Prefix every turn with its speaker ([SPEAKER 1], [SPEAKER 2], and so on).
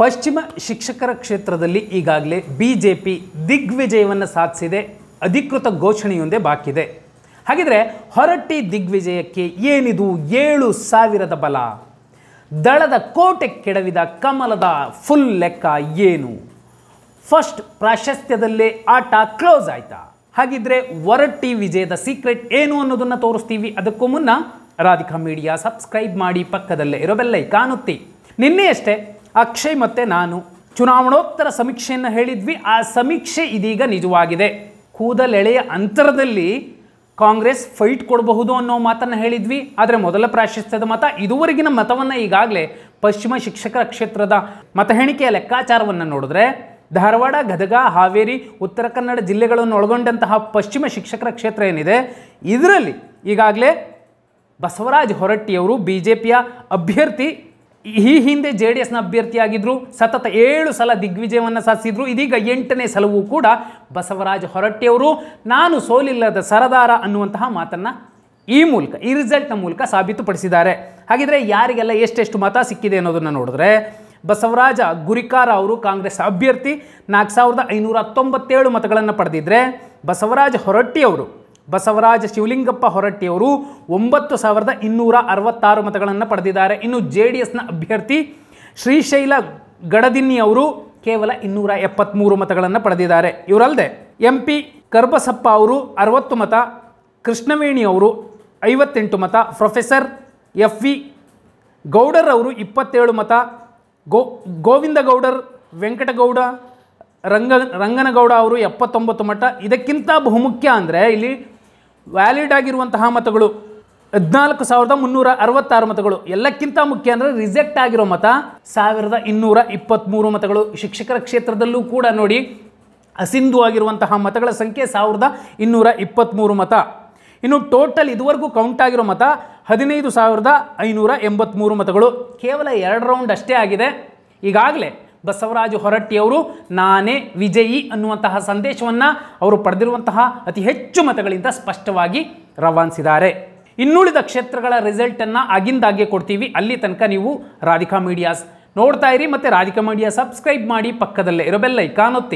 [SPEAKER 1] ಪಶ್ಚಿಮ ಶಿಕ್ಷಕರ ಕ್ಷೇತ್ರದಲ್ಲಿ ಈಗಾಗಲೇ ಬಿ ಜೆ ಪಿ ದಿಗ್ವಿಜಯವನ್ನು ಸಾಧಿಸಿದೆ ಅಧಿಕೃತ ಘೋಷಣೆಯೊಂದೇ ಬಾಕಿದೆ ಹಾಗಿದ್ರೆ ಹೊರಟ್ಟಿ ದಿಗ್ವಿಜಯಕ್ಕೆ ಏನಿದು ಏಳು ಸಾವಿರದ ಬಲ ದಳದ ಕೋಟೆ ಕೆಡವಿದ ಕಮಲದ ಫುಲ್ ಲೆಕ್ಕ ಏನು ಫಸ್ಟ್ ಪ್ರಾಶಸ್ತ್ಯದಲ್ಲೇ ಆಟ ಕ್ಲೋಸ್ ಆಯ್ತಾ ಹಾಗಿದ್ರೆ ಹೊರಟ್ಟಿ ವಿಜಯದ ಸೀಕ್ರೆಟ್ ಏನು ಅನ್ನೋದನ್ನು ತೋರಿಸ್ತೀವಿ ಅದಕ್ಕೂ ಮುನ್ನ ರಾಧಿಕಾ ಮೀಡಿಯಾ ಸಬ್ಸ್ಕ್ರೈಬ್ ಮಾಡಿ ಪಕ್ಕದಲ್ಲೇ ಇರೋ ಬೆಲ್ಲೈ ಕಾಣುತ್ತಿ ನಿನ್ನೆಯಷ್ಟೇ ಅಕ್ಷಯ್ ಮತ್ತು ನಾನು ಚುನಾವಣೋತ್ತರ ಸಮೀಕ್ಷೆಯನ್ನು ಹೇಳಿದ್ವಿ ಆ ಸಮೀಕ್ಷೆ ಇದೀಗ ನಿಜವಾಗಿದೆ ಕೂದಲೆಳೆಯ ಅಂತರದಲ್ಲಿ ಕಾಂಗ್ರೆಸ್ ಫೈಟ್ ಕೊಡಬಹುದು ಅನ್ನೋ ಮಾತನ್ನು ಹೇಳಿದ್ವಿ ಆದರೆ ಮೊದಲ ಪ್ರಾಶಸ್ತ್ಯದ ಮತ ಇದುವರೆಗಿನ ಮತವನ್ನು ಈಗಾಗಲೇ ಪಶ್ಚಿಮ ಶಿಕ್ಷಕರ ಕ್ಷೇತ್ರದ ಮತ ಎಣಿಕೆಯ ಲೆಕ್ಕಾಚಾರವನ್ನು ನೋಡಿದ್ರೆ ಧಾರವಾಡ ಗದಗ ಹಾವೇರಿ ಉತ್ತರ ಕನ್ನಡ ಜಿಲ್ಲೆಗಳನ್ನು ಒಳಗೊಂಡಂತಹ ಪಶ್ಚಿಮ ಶಿಕ್ಷಕರ ಕ್ಷೇತ್ರ ಏನಿದೆ ಇದರಲ್ಲಿ ಈಗಾಗಲೇ ಬಸವರಾಜ್ ಹೊರಟ್ಟಿಯವರು ಬಿ ಜೆ ಪಿಯ ಅಭ್ಯರ್ಥಿ ಈ ಹಿಂದೆ ಜೆ ಡಿ ಎಸ್ನ ಅಭ್ಯರ್ಥಿಯಾಗಿದ್ದರು ಸತತ ಏಳು ಸಲ ದಿಗ್ವಿಜಯವನ್ನು ಸಾಧಿಸಿದ್ರು ಇದೀಗ ಎಂಟನೇ ಸಲವೂ ಕೂಡ ಬಸವರಾಜ ಹೊರಟ್ಟಿಯವರು ನಾನು ಸೋಲಿಲ್ಲದ ಸರದಾರ ಅನ್ನುವಂತಹ ಮಾತನ್ನು ಈ ಮೂಲಕ ಈ ರಿಸಲ್ಟ್ನ ಮೂಲಕ ಸಾಬೀತುಪಡಿಸಿದ್ದಾರೆ ಹಾಗಿದ್ರೆ ಯಾರಿಗೆಲ್ಲ ಎಷ್ಟೆಷ್ಟು ಮತ ಸಿಕ್ಕಿದೆ ಅನ್ನೋದನ್ನು ನೋಡಿದ್ರೆ ಬಸವರಾಜ ಗುರಿಕಾರ ಅವರು ಕಾಂಗ್ರೆಸ್ ಅಭ್ಯರ್ಥಿ ನಾಲ್ಕು ಸಾವಿರದ ಐನೂರ ಹತ್ತೊಂಬತ್ತೇಳು ಮತಗಳನ್ನು ಪಡೆದಿದ್ದರೆ ಬಸವರಾಜ ಹೊರಟ್ಟಿಯವರು ಬಸವರಾಜ ಶಿವಲಿಂಗಪ್ಪ ಹೊರಟ್ಟಿಯವರು ಒಂಬತ್ತು ಸಾವಿರದ ಇನ್ನೂರ ಅರವತ್ತಾರು ಮತಗಳನ್ನು ಪಡೆದಿದ್ದಾರೆ ಇನ್ನು ಜೆ ಡಿ ಎಸ್ನ ಅಭ್ಯರ್ಥಿ ಶ್ರೀಶೈಲ ಗಡದಿನ್ನಿಯವರು ಕೇವಲ ಇನ್ನೂರ ಎಪ್ಪತ್ತ್ಮೂರು ಮತಗಳನ್ನು ಪಡೆದಿದ್ದಾರೆ ಇವರಲ್ಲದೆ ಎಂ ಪಿ ಕರ್ಬಸಪ್ಪ ಅವರು ಅರವತ್ತು ಮತ ಕೃಷ್ಣವೇಣಿ ಅವರು ಐವತ್ತೆಂಟು ಮತ ಪ್ರೊಫೆಸರ್ ಎಫ್ ವಿ ಗೌಡರ್ ಅವರು ಇಪ್ಪತ್ತೇಳು ಮತ ಗೋ ಗೋವಿಂದ ಗೌಡರ್ ವೆಂಕಟಗೌಡ ರಂಗ ರಂಗನಗೌಡ ಅವರು ಎಪ್ಪತ್ತೊಂಬತ್ತು ಮತ ಇದಕ್ಕಿಂತ ಬಹುಮುಖ್ಯ ಅಂದರೆ ಇಲ್ಲಿ ವ್ಯಾಲಿಡ್ ಆಗಿರುವಂತಹ ಮತಗಳು ಹದಿನಾಲ್ಕು ಸಾವಿರದ ಮುನ್ನೂರ ಅರವತ್ತಾರು ಮತಗಳು ಎಲ್ಲಕ್ಕಿಂತ ಮುಖ್ಯ ಅಂದರೆ ರಿಜೆಕ್ಟ್ ಆಗಿರೋ ಮತ ಸಾವಿರದ ಇನ್ನೂರ ಇಪ್ಪತ್ತ್ಮೂರು ಮತಗಳು ಶಿಕ್ಷಕರ ಕ್ಷೇತ್ರದಲ್ಲೂ ಕೂಡ ನೋಡಿ ಅಸಿಂಧು ಆಗಿರುವಂತಹ ಮತಗಳ ಸಂಖ್ಯೆ ಸಾವಿರದ ಇನ್ನೂರ ಇಪ್ಪತ್ತ್ಮೂರು ಮತ ಇನ್ನು ಟೋಟಲ್ ಇದುವರೆಗೂ ಕೌಂಟ್ ಆಗಿರೋ ಮತ ಹದಿನೈದು ಸಾವಿರದ ಐನೂರ ಎಂಬತ್ತ್ಮೂರು ಮತಗಳು ಕೇವಲ ಎರಡು ರೌಂಡ್ ಅಷ್ಟೇ ಆಗಿದೆ ಈಗಾಗಲೇ ಬಸವರಾಜ ಹೊರಟ್ಟಿಯವರು ನಾನೇ ವಿಜಯಿ ಅನ್ನುವಂತಹ ಸಂದೇಶವನ್ನು ಅವರು ಪಡೆದಿರುವಂತಹ ಅತಿ ಹೆಚ್ಚು ಮತಗಳಿಂದ ಸ್ಪಷ್ಟವಾಗಿ ರವಾನಿಸಿದ್ದಾರೆ ಇನ್ನುಳಿದ ಕ್ಷೇತ್ರಗಳ ರಿಸಲ್ಟನ್ನು ಆಗಿಂದಾಗೆ ಕೊಡ್ತೀವಿ ಅಲ್ಲಿ ತನಕ ನೀವು ರಾಧಿಕಾ ಮೀಡಿಯಾಸ್ ನೋಡ್ತಾ ಇರಿ ಮತ್ತು ರಾಧಿಕಾ ಮೀಡಿಯಾ ಸಬ್ಸ್ಕ್ರೈಬ್ ಮಾಡಿ ಪಕ್ಕದಲ್ಲೇ ಇರೋ ಬೆಲ್ ಐಕಾನ್